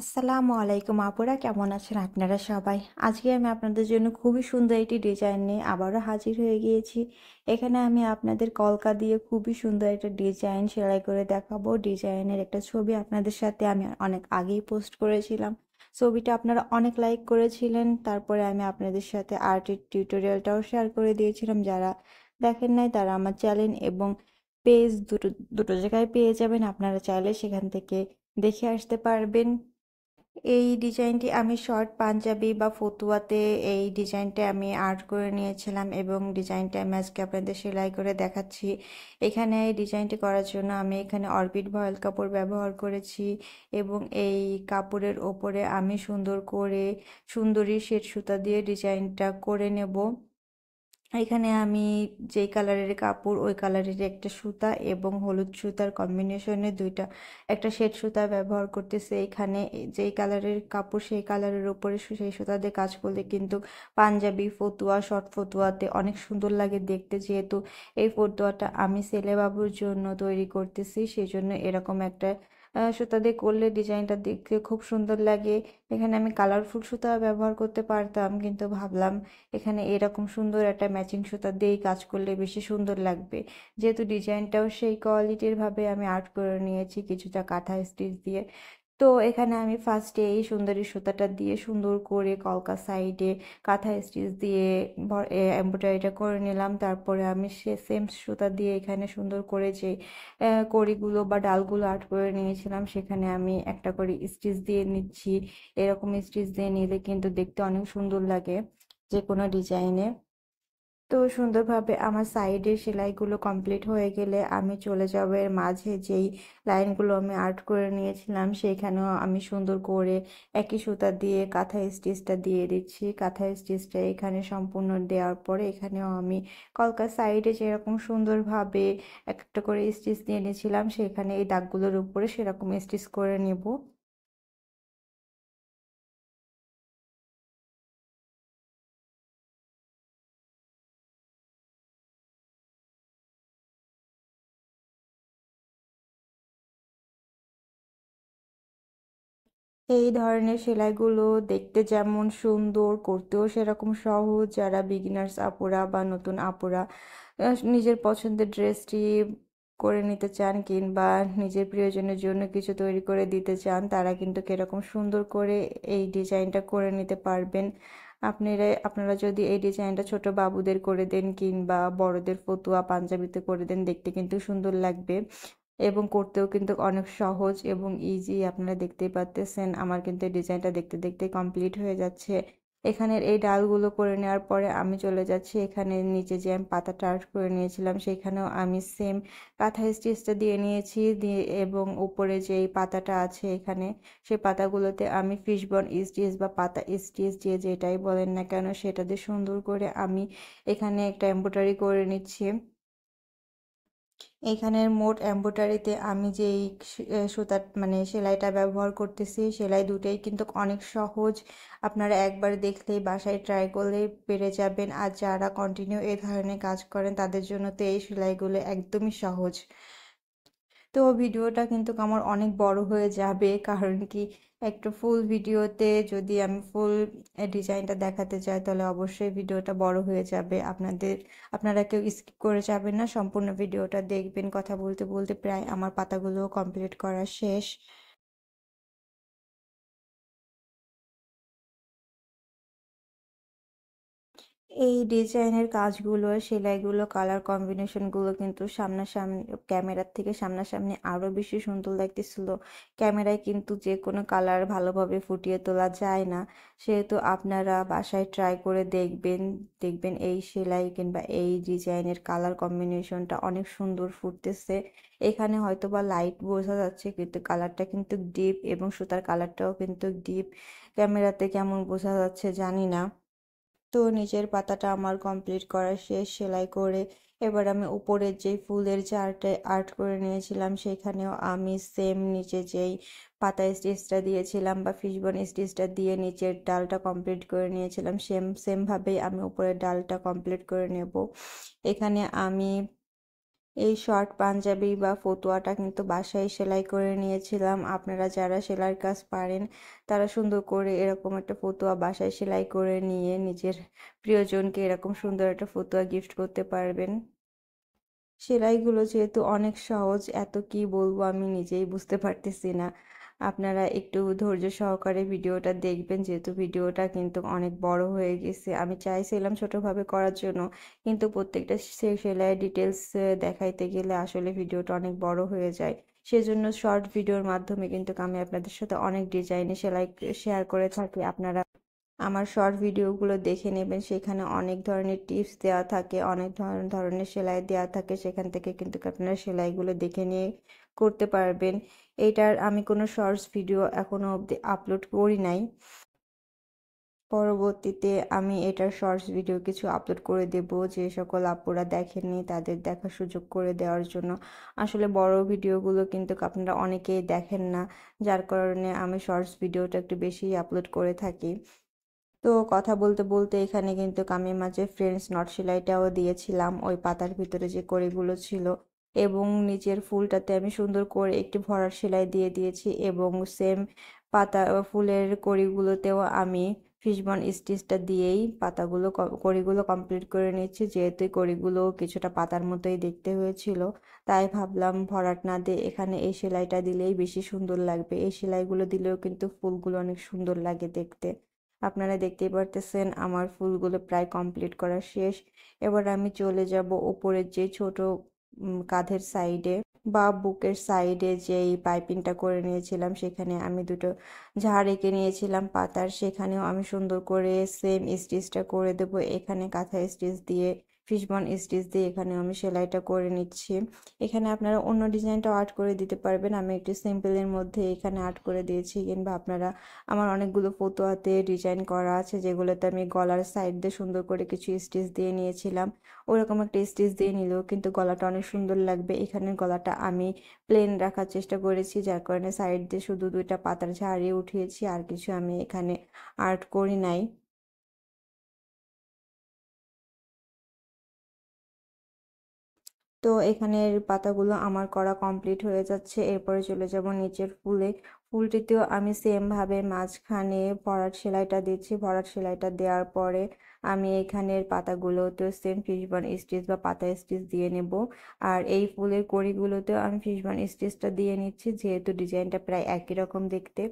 আসসালামু আলাইকুম আপুরা কেমন আছেন আপনারা সবাই আজকে আমি আপনাদের জন্য খুবই সুন্দর একটি ডিজাইন নিয়ে আবারও হাজির হয়ে গিয়েছি এখানে আমি আপনাদের কলকা দিয়ে খুবই সুন্দর একটা ডিজাইন সেলাই করে দেখাবো ডিজাইনের একটা ছবি আপনাদের সাথে আমি অনেক আগেই পোস্ট করেছিলাম ছবিটা আপনারা অনেক লাইক করেছিলেন তারপরে আমি আপনাদের সাথে আর্টের টিউটোরিয়ালটাও শেয়ার করে দিয়েছিলাম যারা দেখেন নাই তারা আমার চ্যানেল এবং পেজ দুটো দুটো জায়গায় পেয়ে যাবেন আপনারা চাইলে সেখান থেকে দেখে আসতে পারবেন এই ডিজাইনটি আমি শর্ট পাঞ্জাবি বা ফতুয়াতে এই ডিজাইনটা আমি আর্ট করে নিয়েছিলাম এবং ডিজাইনটা আমি আজকে আপনাদের সেলাই করে দেখাচ্ছি এখানে এই ডিজাইনটি করার জন্য আমি এখানে অরবিট ভয়েল কাপড় ব্যবহার করেছি এবং এই কাপড়ের ওপরে আমি সুন্দর করে সুন্দরী শেট সুতা দিয়ে ডিজাইনটা করে নেব এখানে আমি যেই কালারের কাপড় ওই কালারের একটা সুতা এবং হলুদ সুতার কম্বিনেশনে দুইটা একটা শেড সুতা ব্যবহার করতেছে এখানে যেই কালারের কাপড় সেই কালারের ওপরে সেই সুতা দিয়ে কাজ করলে কিন্তু পাঞ্জাবি ফতুয়া শর্ট ফতুয়াতে অনেক সুন্দর লাগে দেখতে যেহেতু এই ফতুয়াটা আমি ছেলে বাবুর জন্য তৈরি করতেছি সেই জন্য এরকম একটা সুতা দিয়ে করলে ডিজাইনটা দেখতে খুব সুন্দর লাগে এখানে আমি কালারফুল সুতা ব্যবহার করতে পারতাম কিন্তু ভাবলাম এখানে এরকম সুন্দর একটা ম্যাচিং সুতা দিয়েই কাজ করলে বেশি সুন্দর লাগবে যেহেতু ডিজাইনটাও সেই কোয়ালিটির ভাবে আমি আর্ট করে নিয়েছি কিছুটা কাঁথা স্টিচ দিয়ে তো এখানে আমি ফার্স্টে এই সুন্দরী সুতাটা দিয়ে সুন্দর করে কলকা সাইডে কাঁথা স্টিচ দিয়ে এম্ব্রয়ডারিটা করে নিলাম তারপরে আমি সে সেম সুতা দিয়ে এখানে সুন্দর করে যে কড়িগুলো বা ডালগুলো আর্ট করে নিয়েছিলাম সেখানে আমি একটা করে স্টিচ দিয়ে নিচ্ছি এরকম স্টিচ দিয়ে নিলে কিন্তু দেখতে অনেক সুন্দর লাগে যে কোনো ডিজাইনে তো সুন্দরভাবে আমার সাইডের সেলাইগুলো কমপ্লিট হয়ে গেলে আমি চলে যাব এর মাঝে যেই লাইনগুলো আমি আর্ট করে নিয়েছিলাম সেখানেও আমি সুন্দর করে একই সুতা দিয়ে কাঁথা স্টিচটা দিয়ে দিচ্ছি কাঁথা স্টিচটা এখানে সম্পূর্ণ দেওয়ার পরে এখানেও আমি কলকার সাইডে যেরকম সুন্দরভাবে একটা করে স্টিচ দিয়ে নিয়েছিলাম সেখানে এই দাগগুলোর উপরে সেরকম স্টিচ করে নেব এই ধরনের সেলাইগুলো দেখতে যেমন সুন্দর করতেও সেরকম সহজ যারা বিগিনার্স আপুরা বা নতুন আপুরা নিজের পছন্দের ড্রেসটি করে নিতে চান কিংবা নিজের প্রিয়জনের জন্য কিছু তৈরি করে দিতে চান তারা কিন্তু কীরকম সুন্দর করে এই ডিজাইনটা করে নিতে পারবেন আপনারা আপনারা যদি এই ডিজাইনটা ছোট বাবুদের করে দেন কিংবা বড়দের ফতুয়া পাঞ্জাবিতে করে দেন দেখতে কিন্তু সুন্দর লাগবে এবং করতেও কিন্তু অনেক সহজ এবং ইজি আপনারা দেখতেই পাচ্ছেন আমার কিন্তু ডিজাইনটা দেখতে দেখতে কমপ্লিট হয়ে যাচ্ছে এখানের এই ডালগুলো করে নেওয়ার পরে আমি চলে যাচ্ছি এখানে নিচে যে আমি পাতা টার্ট করে নিয়েছিলাম সেখানেও আমি সেম কাঁথা স্টিচটা দিয়ে নিয়েছি দিয়ে এবং উপরে যে এই পাতাটা আছে এখানে সেই পাতাগুলোতে আমি ফিশবন স্টিচ বা পাতা স্টিচ যে যেটাই বলেন না কেন সেটা দিয়ে সুন্দর করে আমি এখানে একটা এম্ব্রয়ডারি করে নিচ্ছি এখানের মোট এম্ব্রয়ডারিতে আমি যে সুতা মানে সেলাইটা ব্যবহার করতেছি সেলাই দুটোই কিন্তু অনেক সহজ আপনারা একবার দেখলেই বাসায় ট্রাই করলেই পেরে যাবেন আর যারা কন্টিনিউ এই ধরনের কাজ করেন তাদের জন্য তো এই সেলাইগুলো একদমই সহজ তো ভিডিওটা কিন্তু আমার অনেক বড় হয়ে যাবে কারণ কি একটা ফুল ভিডিওতে যদি আমি ফুল ডিজাইনটা দেখাতে চাই তাহলে অবশ্যই ভিডিওটা বড় হয়ে যাবে আপনাদের আপনারা কেউ স্কিপ করে যাবেন না সম্পূর্ণ ভিডিওটা দেখবেন কথা বলতে বলতে প্রায় আমার পাতাগুলো কমপ্লিট করা শেষ এই ডিজাইনের কাজগুলো সেলাইগুলো কালার কম্বিনেশনগুলো কিন্তু সামনাসামনি ক্যামেরার থেকে সামনাসামনি আরও বেশি সুন্দর দেখতেছিল ক্যামেরায় কিন্তু যে কোনো কালার ভালোভাবে ফুটিয়ে তোলা যায় না সেহেতু আপনারা বাসায় ট্রাই করে দেখবেন দেখবেন এই সেলাই কিংবা এই ডিজাইনের কালার কম্বিনেশনটা অনেক সুন্দর ফুটতেছে এখানে হয়তো বা লাইট বোঝা যাচ্ছে কিন্তু কালারটা কিন্তু ডিপ এবং সুতার কালারটাও কিন্তু ডিপ ক্যামেরাতে কেমন বোঝা যাচ্ছে জানি না তো নিচের পাতাটা আমার কমপ্লিট করা শেষ সেলাই করে এবার আমি উপরের যেই ফুলের চারটে আর্ট করে নিয়েছিলাম সেখানেও আমি সেম নিচে যেই পাতা স্টিচটা দিয়েছিলাম বা ফিশবন স্টিচটা দিয়ে নিচের ডালটা কমপ্লিট করে নিয়েছিলাম সেম সেমভাবেই আমি উপরের ডালটা কমপ্লিট করে নেব এখানে আমি এই শর্ট পাঞ্জাবি বা ফতুয়াটা কিন্তু বাসায় সেলাই করে নিয়েছিলাম আপনারা যারা সেলাইয়ের কাজ পারেন তারা সুন্দর করে এরকম একটা ফতুয়া বাসায় সেলাই করে নিয়ে নিজের প্রিয়জনকে এরকম সুন্দর একটা ফতুয়া গিফট করতে পারবেন সেলাইগুলো যেহেতু অনেক সহজ এত কি বলবো আমি নিজেই বুঝতে পারতেছি না আপনারা একটু ধৈর্য সহকারে ভিডিওটা দেখবেন যেহেতু ভিডিওটা কিন্তু অনেক বড় হয়ে গেছে আমি চাইছিলাম ছোটোভাবে করার জন্য কিন্তু প্রত্যেকটা সেলাই ডিটেলস দেখাইতে গেলে আসলে ভিডিওটা অনেক বড় হয়ে যায় সেজন্য শর্ট ভিডিওর মাধ্যমে কিন্তু আমি আপনাদের সাথে অনেক ডিজাইনে সেলাই শেয়ার করে থাকি আপনারা আমার শর্ট ভিডিওগুলো দেখে নেবেন সেখানে অনেক ধরনের টিপস দেওয়া থাকে অনেক ধরনের সেলাই দেওয়া থাকে সেখান থেকে কিন্তু আপনারা সেলাইগুলো দেখে নিয়ে করতে পারবেন এটার আমি কোনো শর্টস ভিডিও এখনও অবধি আপলোড করি নাই পরবর্তীতে আমি এটার শর্টস ভিডিও কিছু আপলোড করে দেব যে সকল আপুরা দেখেননি তাদের দেখার সুযোগ করে দেওয়ার জন্য আসলে বড় ভিডিওগুলো কিন্তু আপনারা অনেকেই দেখেন না যার কারণে আমি শর্টস ভিডিওটা একটু বেশি আপলোড করে থাকি তো কথা বলতে বলতে এখানে কিন্তু আমি মাঝে ফ্রেন্ডস নট সেলাইটাও দিয়েছিলাম ওই পাতার ভিতরে যে করিগুলো ছিল এবং নিচের ফুলটাতে আমি সুন্দর করে একটি ভরার সেলাই দিয়ে দিয়েছি এবং সেম পাতা ফুলের কড়িগুলোতেও আমি ফিশবন স্টিচটা দিয়েই পাতাগুলো কড়িগুলো কমপ্লিট করে নিচ্ছি যেহেতু কড়িগুলো কিছুটা পাতার মতোই দেখতে হয়েছিল তাই ভাবলাম ভরাট না দিয়ে এখানে এই সেলাইটা দিলেই বেশি সুন্দর লাগবে এই সেলাইগুলো দিলেও কিন্তু ফুলগুলো অনেক সুন্দর লাগে দেখতে আপনারা দেখতেই পারতেছেন আমার ফুলগুলো প্রায় কমপ্লিট করা শেষ এবার আমি চলে যাব ওপরের যে ছোট কাঁধের সাইডে বা বুকের সাইডে যে এই পাইপিংটা করে নিয়েছিলাম সেখানে আমি দুটো ঝাড় এঁকে নিয়েছিলাম পাতার সেখানেও আমি সুন্দর করে সেম স্টিচটা করে দেব এখানে কাঁথা স্টিচ দিয়ে ফিশবন স্টিচ দিয়ে এখানে আমি সেলাইটা করে নিচ্ছি এখানে আপনারা অন্য ডিজাইনটা আর্ট করে দিতে পারবেন আমি একটু সিম্পলের মধ্যে এখানে আর্ট করে দিয়েছি কিংবা আপনারা আমার অনেকগুলো হাতে ডিজাইন করা আছে যেগুলোতে আমি গলার সাইড দিয়ে সুন্দর করে কিছু স্টিচ দিয়ে নিয়েছিলাম ওরকম একটা স্টিচ দিয়ে নিল কিন্তু গলাটা অনেক সুন্দর লাগবে এখানে গলাটা আমি প্লেন রাখার চেষ্টা করেছি যার কারণে সাইড দিয়ে শুধু দুইটা পাতার ঝাড়িয়ে উঠিয়েছি আর কিছু আমি এখানে আর্ট করি নাই তো এখানের পাতাগুলো আমার করা কমপ্লিট হয়ে যাচ্ছে এরপরে চলে যাব নিচের ফুলে ফুলটিতেও আমি সেমভাবে মাঝখানে ভরাট সেলাইটা দিচ্ছি ভরাট সেলাইটা দেওয়ার পরে আমি এখানের পাতাগুলোতেও সেম ফিশবান স্টিচ বা পাতা স্টিচ দিয়ে নেব আর এই ফুলের কড়িগুলোতেও আমি ফিশবান স্টিচটা দিয়ে নিচ্ছি যেহেতু ডিজাইনটা প্রায় একই রকম দেখতে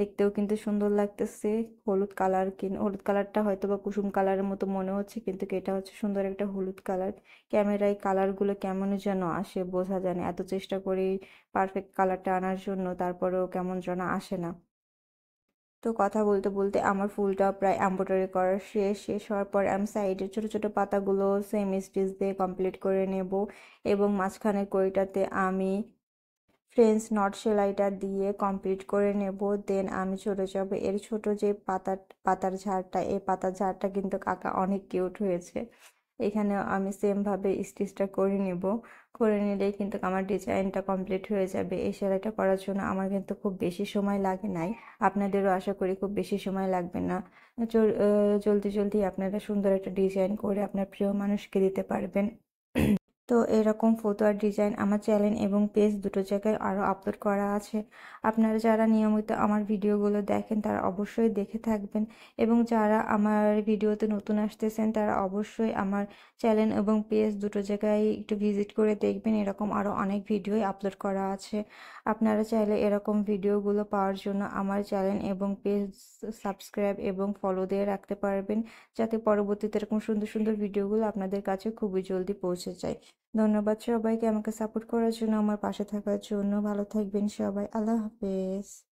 দেখতেও কিন্তু সুন্দর লাগতেছে হলুদ কালার কিন হলুদ কালারটা হয়তো বা কুসুম কালারের মতো মনে হচ্ছে কিন্তু এটা হচ্ছে সুন্দর একটা হলুদ কালার ক্যামেরায় কালারগুলো কেমন যেন আসে বোঝা যায় না এত চেষ্টা করি পারফেক্ট কালারটা আনার জন্য তারপরেও কেমন যেন আসে না তো কথা বলতে বলতে আমার ফুলটা প্রায় এম্ব্রয়ডারি করার শেষ শেষ হওয়ার পর আমি সাইডের ছোটো ছোটো পাতাগুলো সেম স্টিচ দিয়ে কমপ্লিট করে নেব এবং মাঝখানের কড়িটাতে আমি ফ্রেঞ্চ নট সেলাইটা দিয়ে কমপ্লিট করে নেব দেন আমি চলে যাব এর ছোট যে পাতার পাতার ঝাড়টা এই পাতার ঝাড়টা কিন্তু কাকা অনেক কিউট হয়েছে এখানে আমি সেমভাবে স্টিচটা করে নেব করে নিলেই কিন্তু আমার ডিজাইনটা কমপ্লিট হয়ে যাবে এই সেলাইটা করার জন্য আমার কিন্তু খুব বেশি সময় লাগে নাই আপনাদেরও আশা করি খুব বেশি সময় লাগবে না জলদি জলদি আপনারা সুন্দর একটা ডিজাইন করে আপনার প্রিয় মানুষকে দিতে পারবেন তো এরকম ফতুয়ার ডিজাইন আমার চ্যানেল এবং পেজ দুটো জায়গায় আরও আপলোড করা আছে আপনারা যারা নিয়মিত আমার ভিডিওগুলো দেখেন তারা অবশ্যই দেখে থাকবেন এবং যারা আমার ভিডিওতে নতুন আসতেছেন তারা অবশ্যই আমার চ্যানেল এবং পেজ দুটো জায়গায় একটু ভিজিট করে দেখবেন এরকম আরও অনেক ভিডিওই আপলোড করা আছে আপনারা চাইলে এরকম ভিডিওগুলো পাওয়ার জন্য আমার চ্যানেল এবং পেজ সাবস্ক্রাইব এবং ফলো দিয়ে রাখতে পারবেন যাতে পরবর্তীতে এরকম সুন্দর সুন্দর ভিডিওগুলো আপনাদের কাছে খুবই জলদি পৌঁছে যায় ধন্যবাদ সবাইকে আমাকে সাপোর্ট করার জন্য আমার পাশে থাকার জন্য ভালো থাকবেন সবাই আল্লাহ হাফেজ